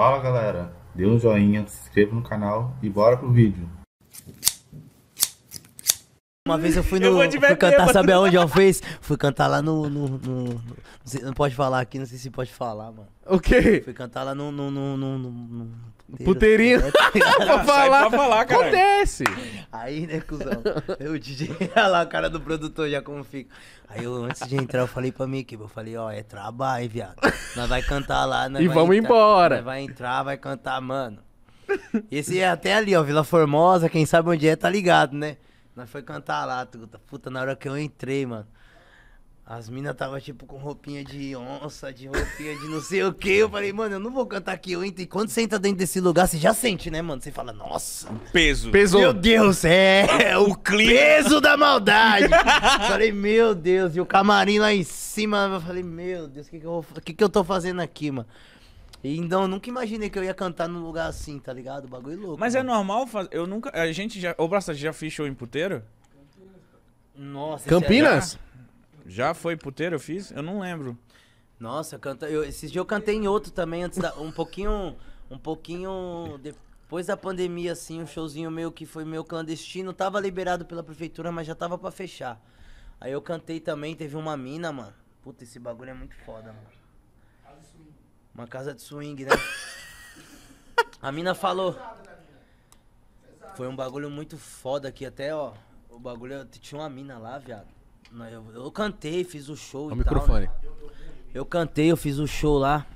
Fala galera, dê um joinha, se inscreva no canal e bora pro vídeo. Uma vez eu fui no. Eu fui cantar, sabe aonde eu fiz? Fui cantar lá no. no, no, no não pode falar aqui, não sei se pode falar, mano. O quê? Fui cantar lá no. no, no, no, no Puteirinho. É, pra falar, pra falar cara. Acontece. Aí, né, cuzão? Eu, DJ, olha lá o cara do produtor já como fica. Aí eu, antes de entrar, eu falei pra minha equipe, eu falei, ó, é trabalho, viado. Nós vai cantar lá, nós E vamos entrar, embora. Nós vai entrar, vai cantar, mano. Esse é até ali, ó, Vila Formosa, quem sabe onde é, tá ligado, né? Nós foi cantar lá, truta. Puta, na hora que eu entrei, mano. As minas tava tipo com roupinha de onça, de roupinha de não sei o que. Eu falei, mano, eu não vou cantar aqui. Eu entro. E quando você entra dentro desse lugar, você já sente, né, mano? Você fala, nossa. Peso. Pesou. Meu Deus, é. O, o clima. Peso da maldade. falei, meu Deus. E o camarim lá em cima. Eu falei, meu Deus, o que, que, que, que eu tô fazendo aqui, mano? E então eu nunca imaginei que eu ia cantar num lugar assim, tá ligado? O bagulho é louco. Mas é mano. é normal fazer. Eu nunca. A gente já. Ô, Braça, já fiz show em puteiro? Nossa, Campinas? É já, já foi puteiro, eu fiz? Eu não lembro. Nossa, canta, eu, esses dias eu cantei em outro também, antes da, um pouquinho, um pouquinho depois da pandemia, assim, um showzinho meu que foi meu clandestino, tava liberado pela prefeitura, mas já tava para fechar. Aí eu cantei também, teve uma mina, mano. Puta, esse bagulho é muito foda, mano. Uma casa de swing, né? A mina falou. Foi um bagulho muito foda aqui, até, ó. O bagulho. Tinha uma mina lá, viado. Eu, eu cantei, fiz o show. O microfone. Tal, né? Eu cantei, eu fiz o show lá.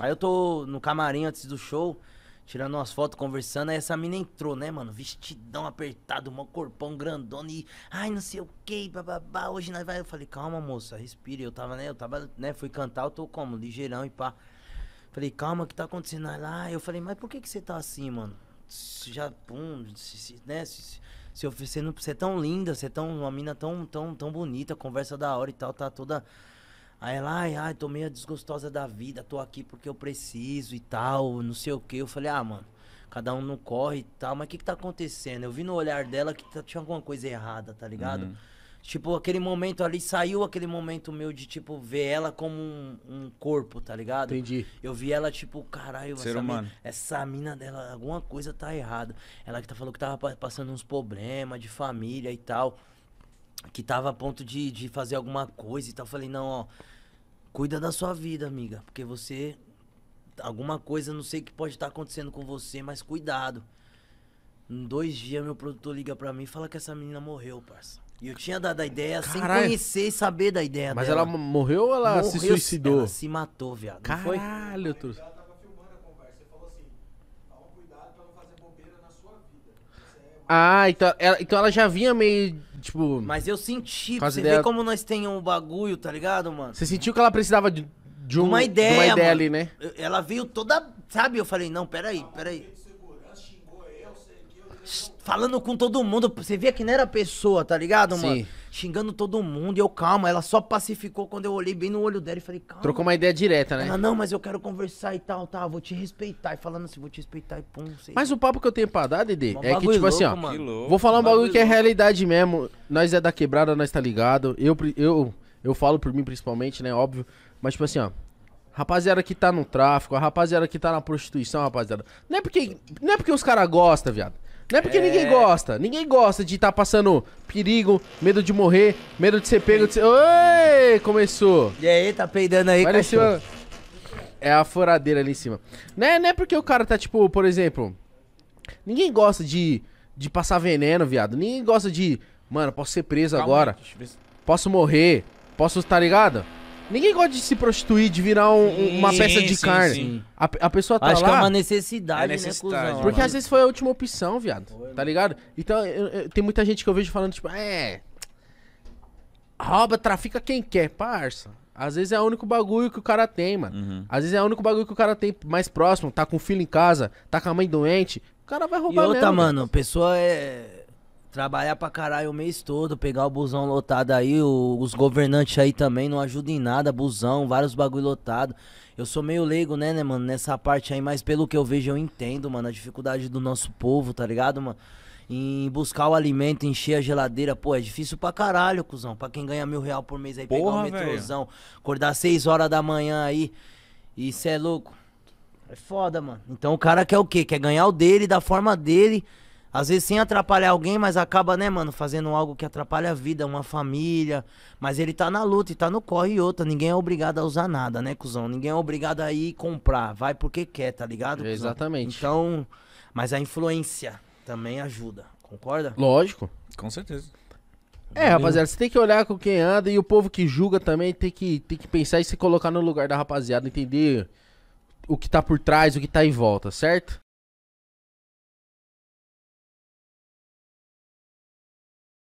Aí eu tô no camarim antes do show tirando umas fotos, conversando. Aí essa mina entrou, né, mano? Vestidão apertado, um corpão grandona e. Ai, não sei o que, bababá. Hoje nós vai. Eu falei, calma, moça, respire. Eu tava, né? Eu tava, né? Fui cantar, eu tô como? Ligeirão e pá. Falei, calma, o que tá acontecendo? Aí lá, eu falei, mas por que que você tá assim, mano? Já, pum, se, se, né? Se, se, você, não, você é tão linda, você é tão, uma mina tão, tão, tão bonita, conversa da hora e tal, tá toda Aí ela, ai, ai, tô meio desgostosa da vida, tô aqui porque eu preciso e tal, não sei o que. Eu falei, ah, mano, cada um não corre e tal, mas o que que tá acontecendo? Eu vi no olhar dela que tá, tinha alguma coisa errada, tá ligado? Uhum. Tipo, aquele momento ali, saiu aquele momento meu de, tipo, ver ela como um, um corpo, tá ligado? Entendi. Eu vi ela, tipo, caralho, Ser essa, humano. Mina, essa mina dela, alguma coisa tá errada. Ela que tá falando que tava passando uns problemas de família e tal que tava a ponto de, de fazer alguma coisa e tal. Eu falei, não, ó, cuida da sua vida, amiga, porque você. Alguma coisa, não sei que pode estar tá acontecendo com você, mas cuidado. Em dois dias, meu produtor liga pra mim e fala que essa menina morreu, parça. E eu tinha dado a ideia Caralho. sem conhecer e saber da ideia Mas dela. ela morreu ou ela morreu, se suicidou? Ela se matou, viado. Caralho, não foi? Caralho, assim, é Ah, então ela, então ela já vinha meio tipo. Mas eu senti, você ideia... vê como nós temos um bagulho, tá ligado, mano? Você sentiu que ela precisava de, de um, uma ideia, de uma ideia mano. ali, né? Ela veio toda. Sabe? Eu falei, não, peraí, peraí. Falando com todo mundo, você via que não era pessoa, tá ligado, Sim. mano? xingando todo mundo. E eu, calma, ela só pacificou quando eu olhei bem no olho dela e falei, calma. Trocou uma ideia direta, né? Ela, não, mas eu quero conversar e tal, tá, vou te respeitar. E falando assim, vou te respeitar e pum, sei. Mas o papo que eu tenho pra dar, Dede, é que, tipo assim, louco, assim, ó. Louco, vou falar um bagulho, bagulho que é realidade mesmo. Nós é da quebrada, nós tá ligado. Eu, eu, eu falo por mim principalmente, né? Óbvio. Mas, tipo assim, ó. Rapaziada que tá no tráfico, a rapaziada que tá na prostituição, rapaziada. Não é porque, não é porque os caras gostam, viado. Não é porque é... ninguém gosta. Ninguém gosta de estar tá passando perigo, medo de morrer, medo de ser pego. De ser... Oi! Começou. E aí, tá peidando aí, Olha cima... É a furadeira ali em cima. Não é, não é porque o cara tá, tipo, por exemplo. Ninguém gosta de, de passar veneno, viado. Ninguém gosta de. Mano, posso ser preso Calma agora. Aí, posso morrer. Posso, tá ligado? Ninguém gosta de se prostituir, de virar um- Sim, uma peça de sim, carne. sim. A, a pessoa tá Acho lá. que é uma necessidade, É né, necessidade, né, cuzão? Porque mano. às vezes foi a última opção, viado. Tá ligado? Então, eu- eu- tem muita gente que eu vejo falando, tipo, é. Rouba, trafica quem quer, parça. Às vezes é o único bagulho que o cara tem, mano. Uhum. Às vezes é o único bagulho que o cara tem mais próximo. Tá com o filho em casa, tá com a mãe doente. O cara vai roubar E outra, mesmo, mano, a pessoa é. Trabalhar pra caralho o mês todo, pegar o busão lotado aí, o, os governantes aí também não ajudam em nada, busão, vários bagulho lotado. Eu sou meio leigo, né, né, mano, nessa parte aí, mas pelo que eu vejo eu entendo, mano, a dificuldade do nosso povo, tá ligado, mano? Em buscar o alimento, encher a geladeira, pô, é difícil pra caralho, cuzão. Pra quem ganha mil real por mês aí, Porra, pegar o metrôzão, acordar seis horas da manhã aí, isso é louco. É foda, mano. Então o cara quer o quê? Quer ganhar o dele da forma dele às vezes sem atrapalhar alguém, mas acaba, né, mano, fazendo algo que atrapalha a vida, uma família. Mas ele tá na luta e tá no corre e outra. Ninguém é obrigado a usar nada, né, cuzão? Ninguém é obrigado a ir comprar. Vai porque quer, tá ligado? Cuzão? Exatamente. Então, mas a influência também ajuda, concorda? Lógico. Com certeza. É, rapaziada, você tem que olhar com quem anda e o povo que julga também tem que, tem que pensar e se colocar no lugar da rapaziada, entender o que tá por trás, o que tá em volta, certo?